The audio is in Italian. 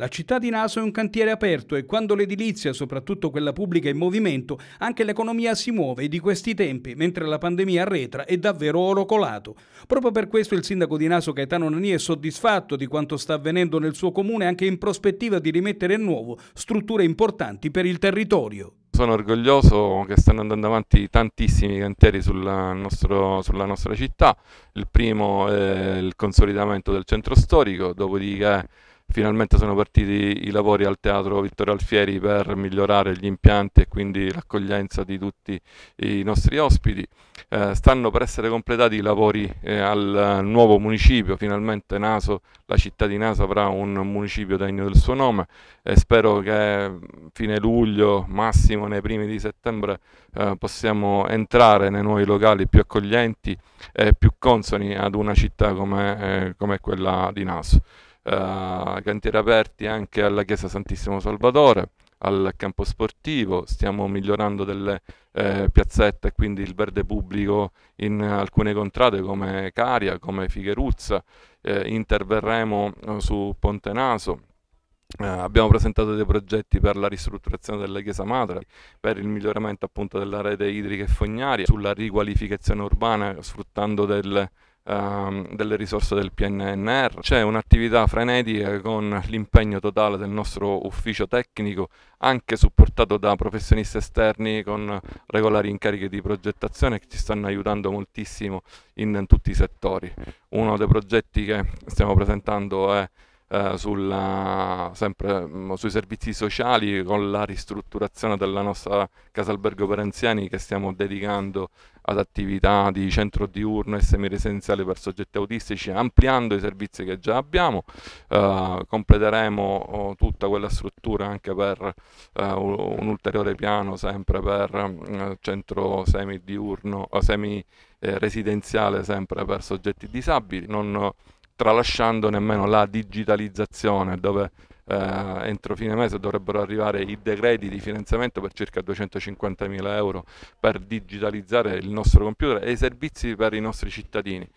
La città di Naso è un cantiere aperto e quando l'edilizia, soprattutto quella pubblica, è in movimento, anche l'economia si muove di questi tempi, mentre la pandemia arretra è davvero oro colato. Proprio per questo il sindaco di Naso Gaetano Nani è soddisfatto di quanto sta avvenendo nel suo comune anche in prospettiva di rimettere in nuovo strutture importanti per il territorio sono orgoglioso che stanno andando avanti tantissimi cantieri sulla, nostro, sulla, nostra città. Il primo è il consolidamento del centro storico, dopodiché Finalmente sono partiti i lavori al Teatro Vittorio Alfieri per migliorare gli impianti e quindi l'accoglienza di tutti i nostri ospiti. Eh, stanno per essere completati i lavori eh, al nuovo municipio, finalmente Naso, la città di Naso avrà un municipio degno del suo nome e spero che mm, fine luglio, massimo nei primi di settembre, eh, possiamo entrare nei nuovi locali più accoglienti e più consoni ad una città come, eh, come quella di Naso eh, cantieri aperti anche alla Chiesa Santissimo Salvatore, al campo sportivo, stiamo migliorando delle eh, piazzette, quindi il verde pubblico in alcune contrade come Caria, come Figheruzza, eh, interverremo eh, su Pontenaso. Eh, abbiamo presentato dei progetti per la ristrutturazione della chiesa madre, per il miglioramento appunto della rete idrica e fognaria, sulla riqualificazione urbana sfruttando del, ehm, delle risorse del PNNR. C'è un'attività frenetica con l'impegno totale del nostro ufficio tecnico, anche supportato da professionisti esterni con regolari incarichi di progettazione che ci stanno aiutando moltissimo in, in tutti i settori. Uno dei progetti che stiamo presentando è eh, sulla, sempre mm, sui servizi sociali con la ristrutturazione della nostra casa albergo per anziani che stiamo dedicando ad attività di centro diurno e semiresidenziale per soggetti autistici, ampliando i servizi che già abbiamo. Eh, completeremo oh, tutta quella struttura anche per eh, un ulteriore piano, sempre per eh, centro semi-diurno, eh, semi-residenziale, eh, sempre per soggetti disabili. Non, tralasciando nemmeno la digitalizzazione dove eh, entro fine mese dovrebbero arrivare i decreti di finanziamento per circa 250 mila euro per digitalizzare il nostro computer e i servizi per i nostri cittadini.